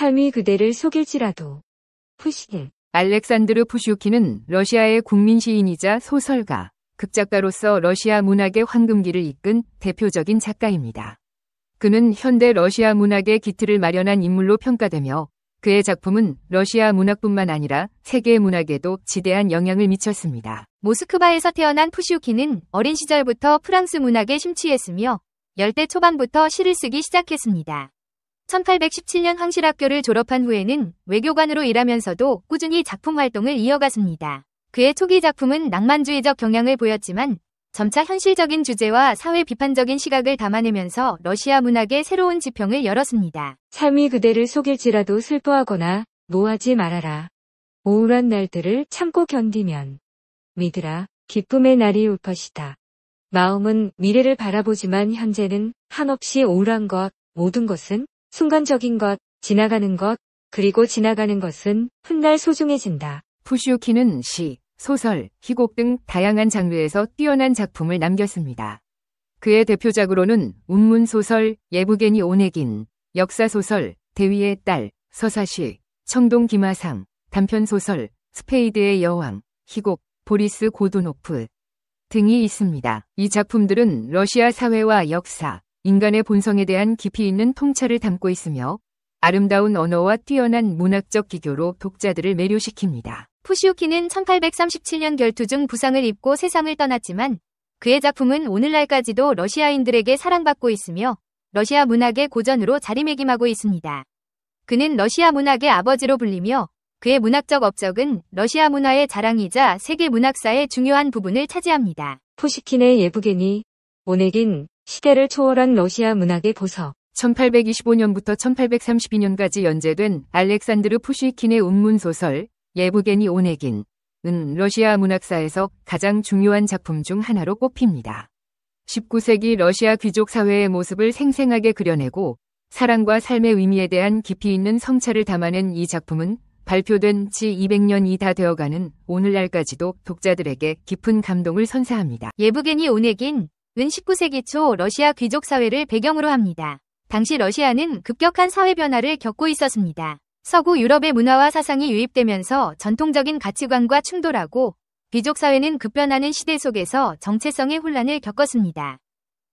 삶이 그대를 속일지라도. 푸시킨. 알렉산드르 푸슈키는 러시아의 국민 시인이자 소설가, 극작가로서 러시아 문학의 황금기를 이끈 대표적인 작가입니다. 그는 현대 러시아 문학의 기틀을 마련한 인물로 평가되며 그의 작품은 러시아 문학뿐만 아니라 세계 문학에도 지대한 영향을 미쳤습니다. 모스크바에서 태어난 푸슈키는 어린 시절부터 프랑스 문학에 심취했으며 열대 초반부터 시를 쓰기 시작했습니다. 1817년 황실학교를 졸업한 후에는 외교관으로 일하면서도 꾸준히 작품 활동을 이어갔습니다. 그의 초기 작품은 낭만주의적 경향을 보였지만 점차 현실적인 주제와 사회 비판적인 시각을 담아내면서 러시아 문학의 새로운 지평을 열었습니다. 삶이 그대를 속일지라도 슬퍼하거나 노하지 말아라. 우울한 날들을 참고 견디면 믿으라 기쁨의 날이 올 것이다. 마음은 미래를 바라보지만 현재는 한없이 우울한 것 모든 것은 순간적인 것, 지나가는 것, 그리고 지나가는 것은 훗날 소중해진다. 푸시오키는 시, 소설, 희곡 등 다양한 장르에서 뛰어난 작품을 남겼습니다. 그의 대표작으로는 운문소설 예부겐이 오네긴, 역사소설 대위의 딸, 서사시, 청동 기마상, 단편소설 스페이드의 여왕, 희곡 보리스 고도노프 등이 있습니다. 이 작품들은 러시아 사회와 역사, 인간의 본성에 대한 깊이 있는 통찰을 담고 있으며 아름다운 언어와 뛰어난 문학적 기교로 독자들을 매료시킵니다. 푸시오키는 1837년 결투 중 부상을 입고 세상을 떠났지만 그의 작품은 오늘날까지도 러시아인들에게 사랑받고 있으며 러시아 문학의 고전으로 자리매김하고 있습니다. 그는 러시아 문학의 아버지로 불리며 그의 문학적 업적은 러시아 문화의 자랑이자 세계 문학사의 중요한 부분을 차지합니다. 푸시킨의 예부겐이 오네긴 시대를 초월한 러시아 문학의 보석. 1825년부터 1832년까지 연재된 알렉산드르 푸시킨의 운문 소설 예브게니 오네긴 은 러시아 문학사에서 가장 중요한 작품 중 하나로 꼽힙니다. 19세기 러시아 귀족 사회의 모습을 생생하게 그려내고 사랑과 삶의 의미에 대한 깊이 있는 성찰을 담아낸 이 작품은 발표된 지 200년이 다 되어가는 오늘날까지도 독자들에게 깊은 감동을 선사합니다. 예브게니 오네긴 은 19세기 초 러시아 귀족 사회를 배경으로 합니다. 당시 러시아는 급격한 사회 변화를 겪고 있었습니다. 서구 유럽의 문화와 사상이 유입되면서 전통적인 가치관과 충돌하고 귀족 사회는 급변하는 시대 속에서 정체성의 혼란을 겪었습니다.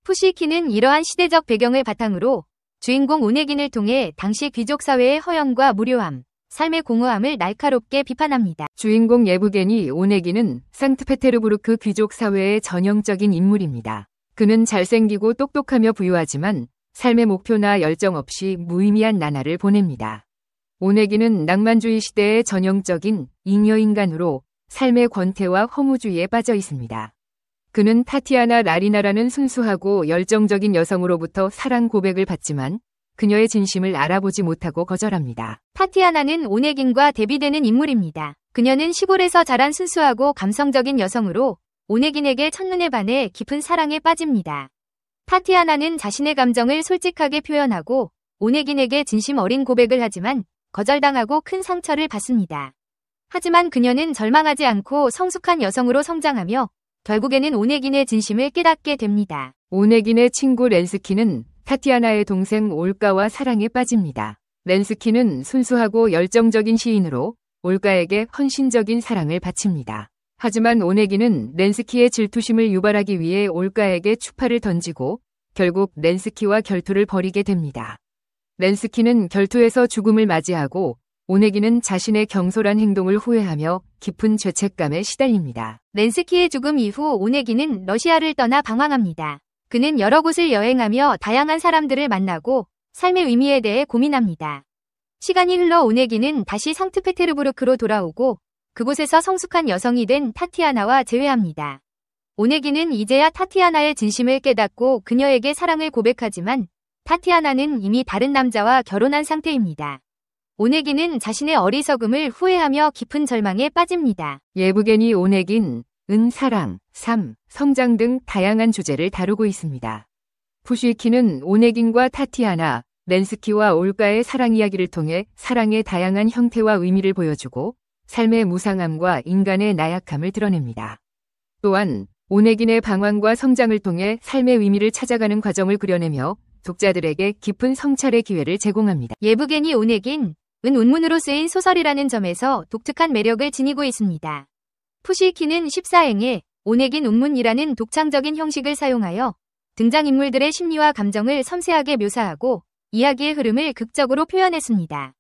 푸시키는 이러한 시대적 배경을 바탕으로 주인공 오네긴을 통해 당시 귀족 사회의 허영과 무료함, 삶의 공허함을 날카롭게 비판합니다. 주인공 예브겐이 오네기는 상트페테르부르크 귀족 사회의 전형적인 인물입니다. 그는 잘생기고 똑똑하며 부유하지만 삶의 목표나 열정 없이 무의미한 나날을 보냅니다. 오네기는 낭만주의 시대의 전형적인 잉여인간으로 삶의 권태와 허무주의에 빠져 있습니다. 그는 타티아나 라리나라는 순수하고 열정적인 여성으로부터 사랑 고백을 받지만 그녀의 진심을 알아보지 못하고 거절합니다. 파티아나는 오네긴과 대비되는 인물입니다. 그녀는 시골에서 자란 순수하고 감성적인 여성으로 오네긴에게 첫눈에 반해 깊은 사랑에 빠집니다. 파티아나는 자신의 감정을 솔직하게 표현하고 오네긴에게 진심 어린 고백을 하지만 거절당하고 큰 상처를 받습니다. 하지만 그녀는 절망하지 않고 성숙한 여성으로 성장하며 결국에는 오네긴의 진심을 깨닫게 됩니다. 오네긴의 친구 렌스키는 타티아나의 동생 올가와 사랑에 빠집니다. 렌스키는 순수하고 열정적인 시인으로 올가에게 헌신적인 사랑을 바칩니다. 하지만 오네기는 렌스키의 질투심을 유발하기 위해 올가에게 추파를 던지고 결국 렌스키와 결투를 벌이게 됩니다. 렌스키는 결투에서 죽음을 맞이하고 오네기는 자신의 경솔한 행동을 후회하며 깊은 죄책감에 시달립니다. 렌스키의 죽음 이후 오네기는 러시아를 떠나 방황합니다. 그는 여러 곳을 여행하며 다양한 사람들을 만나고 삶의 의미에 대해 고민합니다. 시간이 흘러 오네기는 다시 상트페테르부르크로 돌아오고 그곳에서 성숙한 여성이 된 타티아나와 재회합니다. 오네기는 이제야 타티아나의 진심을 깨닫고 그녀에게 사랑을 고백하지만 타티아나는 이미 다른 남자와 결혼한 상태입니다. 오네기는 자신의 어리석음을 후회하며 깊은 절망에 빠집니다. 예브게니 오네긴 은, 사랑, 삶, 성장 등 다양한 주제를 다루고 있습니다. 부쉬이키는 오네긴과 타티아나, 렌스키와 올가의 사랑 이야기를 통해 사랑의 다양한 형태와 의미를 보여주고 삶의 무상함과 인간의 나약함을 드러냅니다. 또한 오네긴의 방황과 성장을 통해 삶의 의미를 찾아가는 과정을 그려내며 독자들에게 깊은 성찰의 기회를 제공합니다. 예부겐이 오네긴, 은 운문으로 쓰인 소설이라는 점에서 독특한 매력을 지니고 있습니다. 푸시키는 1 4행의온액긴 운문이라는 독창적인 형식을 사용하여 등장인물들의 심리와 감정을 섬세하게 묘사하고 이야기의 흐름을 극적으로 표현했습니다.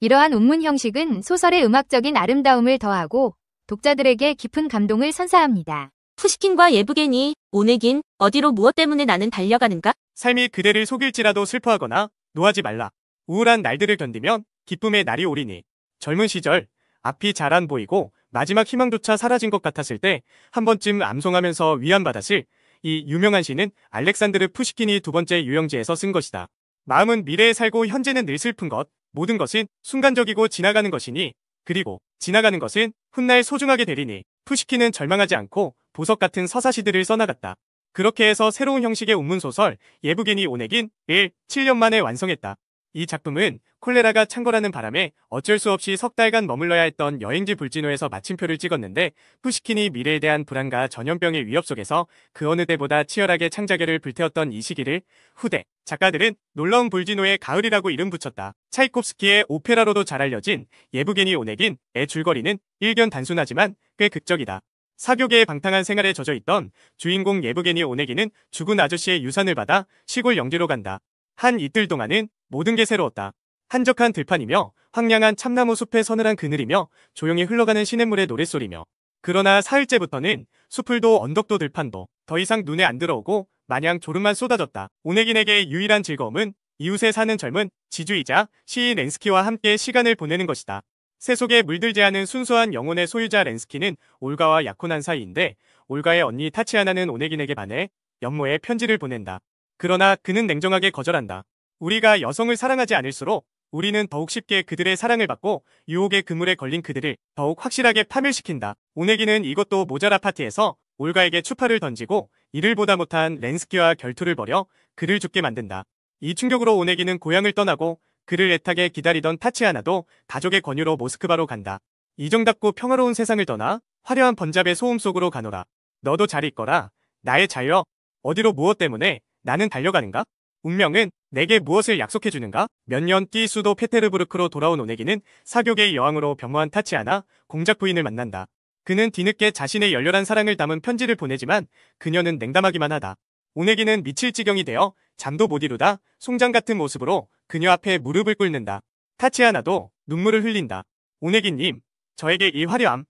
이러한 운문 형식은 소설의 음악적인 아름다움을 더하고 독자들에게 깊은 감동을 선사합니다. 푸시킨과 예브겐이 오네긴 어디로 무엇 때문에 나는 달려가는가? 삶이 그대를 속일지라도 슬퍼하거나 노하지 말라. 우울한 날들을 견디면 기쁨의 날이 오리니 젊은 시절 앞이 잘 안 보이고 마지막 희망조차 사라진 것 같았을 때 한 번쯤 암송하면서 위안받았을 이 유명한 시는 알렉산드르 푸시킨이 두 번째 유영지에서 쓴 것이다. 마음은 미래에 살고 현재는 늘 슬픈 것, 모든 것은 순간적이고 지나가는 것이니 그리고 지나가는 것은 훗날 소중하게 되리니 푸시킨은 절망하지 않고 보석 같은 서사시들을 써나갔다. 그렇게 해서 새로운 형식의 운문소설 예부겐이 오네긴 1, 7년 만에 완성했다. 이 작품은 콜레라가 창궐하는 바람에 어쩔 수 없이 석 달간 머물러야 했던 여행지 불진호에서 마침표를 찍었는데 푸시킨이 미래에 대한 불안과 전염병의 위협 속에서 그 어느 때보다 치열하게 창작계를 불태웠던 이 시기를 후대 작가들은 놀라운 불진호의 가을이라고 이름 붙였다. 차이콥스키의 오페라로도 잘 알려진 예브게니 오네긴의 줄거리는 일견 단순하지만 꽤 극적이다. 사교계의 방탕한 생활에 젖어있던 주인공 예브게니 오네기는 죽은 아저씨의 유산을 받아 시골 영지로 간다. 한 이틀 동안은 모든 게 새로웠다. 한적한 들판이며 황량한 참나무 숲의 서늘한 그늘이며 조용히 흘러가는 시냇물의 노랫소리며 그러나 사흘째부터는 수풀도 언덕도 들판도 더 이상 눈에 안 들어오고 마냥 졸음만 쏟아졌다. 오네긴에게 유일한 즐거움은 이웃에 사는 젊은 지주이자 시인 렌스키와 함께 시간을 보내는 것이다. 새 속에 물들지 않은 순수한 영혼의 소유자 렌스키는 올가와 약혼한 사이인데 올가의 언니 타치아나는 오네긴에게 반해 연모의 편지를 보낸다. 그러나 그는 냉정하게 거절한다. 우리가 여성을 사랑하지 않을수록 우리는 더욱 쉽게 그들의 사랑을 받고 유혹의 그물에 걸린 그들을 더욱 확실하게 파멸시킨다. 오네기는 이것도 모자라 파티에서 올가에게 추파를 던지고 이를 보다 못한 렌스키와 결투를 벌여 그를 죽게 만든다. 이 충격으로 오네기는 고향을 떠나고 그를 애타게 기다리던 타치아나도 가족의 권유로 모스크바로 간다. 이정답고 평화로운 세상을 떠나 화려한 번잡의 소음 속으로 가노라. 너도 잘 있거라. 나의 자유 어디로 무엇 때문에 나는 달려가는가? 운명은 내게 무엇을 약속해주는가? 몇년뒤 수도 페테르부르크로 돌아온 오네기는 사교계의 여왕으로 변모한 타치아나 공작 부인을 만난다. 그는 뒤늦게 자신의 열렬한 사랑을 담은 편지를 보내지만 그녀는 냉담하기만 하다. 오네기는 미칠 지경이 되어 잠도 못 이루다 송장 같은 모습으로 그녀 앞에 무릎을 꿇는다. 타치아나도 눈물을 흘린다. 오네기님, 저에게 이 화려함,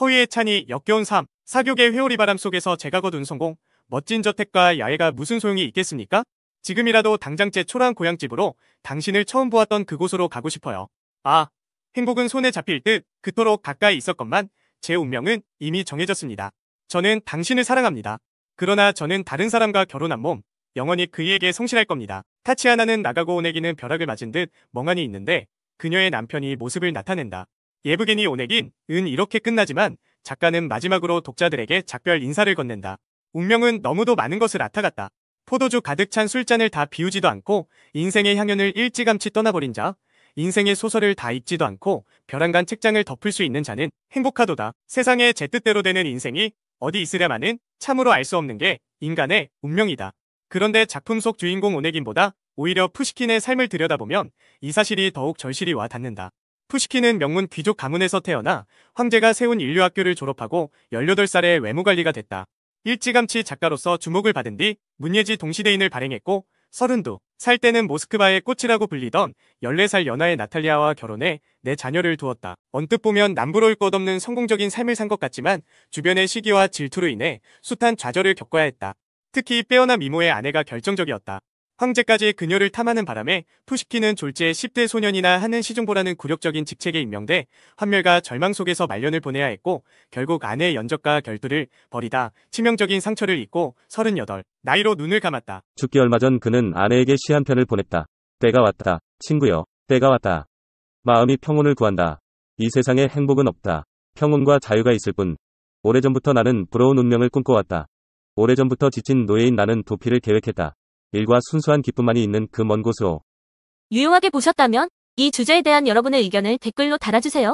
허위의 찬이 역겨운 삶, 사교계 회오리 바람 속에서 제가 거둔 성공, 멋진 저택과 야외가 무슨 소용이 있겠습니까? 지금이라도 당장 제 초라한 고향집으로 당신을 처음 보았던 그곳으로 가고 싶어요. 아, 행복은 손에 잡힐 듯 그토록 가까이 있었건만 제 운명은 이미 정해졌습니다. 저는 당신을 사랑합니다. 그러나 저는 다른 사람과 결혼한 몸, 영원히 그이에게 성실할 겁니다. 타치아나는 나가고 오네기는 벼락을 맞은 듯 멍하니 있는데 그녀의 남편이 모습을 나타낸다. 예브게니 오네긴, 은 이렇게 끝나지만 작가는 마지막으로 독자들에게 작별 인사를 건넨다. 운명은 너무도 많은 것을 앗아갔다. 포도주 가득 찬 술잔을 다 비우지도 않고 인생의 향연을 일찌감치 떠나버린 자 인생의 소설을 다 읽지도 않고 벼랑간 책장을 덮을 수 있는 자는 행복하도다. 세상에 제 뜻대로 되는 인생이 어디 있으랴마는 참으로 알 수 없는 게 인간의 운명이다. 그런데 작품 속 주인공 오네긴보다 오히려 푸시킨의 삶을 들여다보면 이 사실이 더욱 절실히 와 닿는다. 푸시킨은 명문 귀족 가문에서 태어나 황제가 세운 인류학교를 졸업하고 18살에 외모관리가 됐다. 일찌감치 작가로서 주목을 받은 뒤 문예지 동시대인을 발행했고 3도살 때는 모스크바의 꽃이라고 불리던 14살 연하의 나탈리아와 결혼해 내 네 자녀를 두었다. 언뜻 보면 남부러울 것 없는 성공적인 삶을 산 것 같지만 주변의 시기와 질투로 인해 숱한 좌절을 겪어야 했다. 특히 빼어난 미모의 아내가 결정적이었다. 황제까지 그녀를 탐하는 바람에 푸시키는 졸지에 10대 소년이나 하는 시중보라는 굴욕적인 직책에 임명돼 환멸과 절망 속에서 말년을 보내야 했고 결국 아내의 연적과 결두를버리다 치명적인 상처를 입고 38 나이로 눈을 감았다. 죽기 얼마 전 그는 아내에게 시한 편을 보냈다. 때가 왔다. 친구여. 때가 왔다. 마음이 평온을 구한다. 이 세상에 행복은 없다. 평온과 자유가 있을 뿐. 오래전부터 나는 부러운 운명을 꿈꿔왔다. 오래전부터 지친 노예인 나는 도피를 계획했다. 일과 순수한 기쁨만이 있는 그 먼 곳으로. 유용하게 보셨다면 이 주제에 대한 여러분의 의견을 댓글로 달아주세요.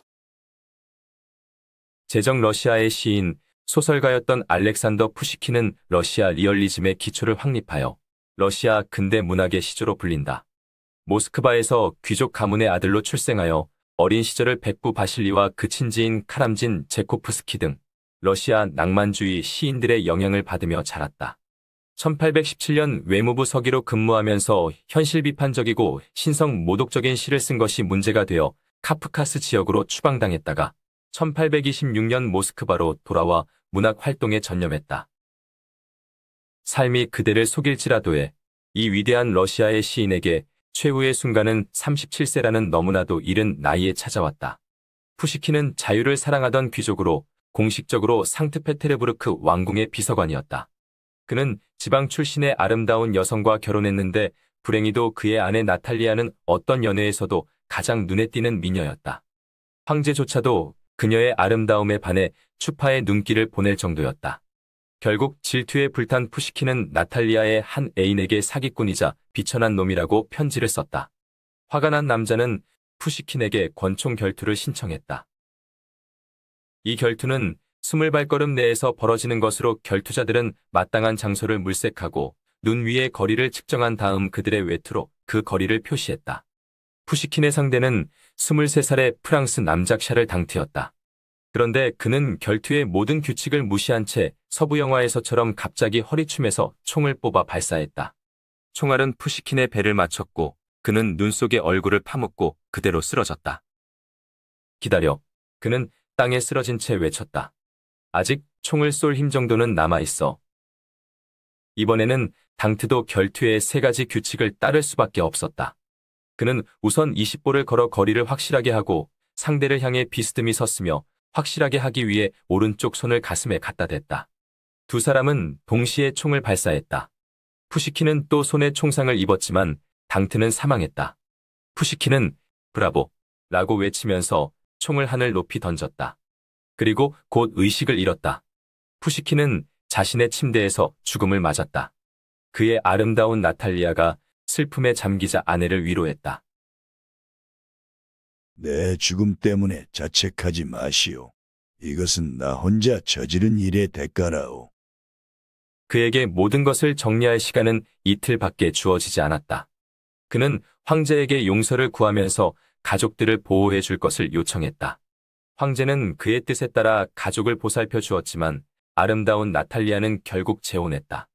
제정 러시아의 시인, 소설가였던 알렉산더 푸시키는 러시아 리얼리즘의 기초를 확립하여 러시아 근대 문학의 시조로 불린다. 모스크바에서 귀족 가문의 아들로 출생하여 어린 시절을 백부 바실리와 그 친지인 카람진 제코프스키 등 러시아 낭만주의 시인들의 영향을 받으며 자랐다. 1817년 외무부 서기로 근무하면서 현실 비판적이고 신성 모독적인 시를 쓴 것이 문제가 되어 카프카스 지역으로 추방당했다가 1826년 모스크바로 돌아와 문학 활동에 전념했다. 삶이 그대를 속일지라도에 이 위대한 러시아의 시인에게 최후의 순간은 37세라는 너무나도 이른 나이에 찾아왔다. 푸시키는 자유를 사랑하던 귀족으로 공식적으로 상트페테르부르크 왕궁의 비서관이었다. 그는 지방 출신의 아름다운 여성과 결혼했는데 불행히도 그의 아내 나탈리아는 어떤 연애에서도 가장 눈에 띄는 미녀였다. 황제조차도 그녀의 아름다움에 반해 추파의 눈길을 보낼 정도였다. 결국 질투에 불탄 푸시키는 나탈리아의 한 애인에게 사기꾼이자 비천한 놈이라고 편지를 썼다. 화가 난 남자는 푸시킨에게 권총 결투를 신청했다. 이 결투는 스물 발걸음 내에서 벌어지는 것으로 결투자들은 마땅한 장소를 물색하고 눈 위의 거리를 측정한 다음 그들의 외투로 그 거리를 표시했다. 푸시킨의 상대는 23살의 프랑스 남작샤를 당트였다. 그런데 그는 결투의 모든 규칙을 무시한 채 서부 영화에서처럼 갑자기 허리춤에서 총을 뽑아 발사했다. 총알은 푸시킨의 배를 맞췄고 그는 눈 속에 얼굴을 파묻고 그대로 쓰러졌다. 기다려. 그는 땅에 쓰러진 채 외쳤다. 아직 총을 쏠 힘 정도는 남아있어. 이번에는 당트도 결투의 세 가지 규칙을 따를 수밖에 없었다. 그는 우선 20보를 걸어 거리를 확실하게 하고 상대를 향해 비스듬히 섰으며 확실하게 하기 위해 오른쪽 손을 가슴에 갖다 댔다. 두 사람은 동시에 총을 발사했다. 푸시키는 또 손에 총상을 입었지만 당트는 사망했다. 푸시키는 브라보 라고 외치면서 총을 하늘 높이 던졌다. 그리고 곧 의식을 잃었다. 푸시키는 자신의 침대에서 죽음을 맞았다. 그의 아름다운 나탈리아가 슬픔에 잠기자 아내를 위로했다. 내 죽음 때문에 자책하지 마시오. 이것은 나 혼자 저지른 일의 대가라오. 그에게 모든 것을 정리할 시간은 이틀밖에 주어지지 않았다. 그는 황제에게 용서를 구하면서 가족들을 보호해 줄 것을 요청했다. 황제는 그의 뜻에 따라 가족을 보살펴 주었지만 아름다운 나탈리아는 결국 재혼했다.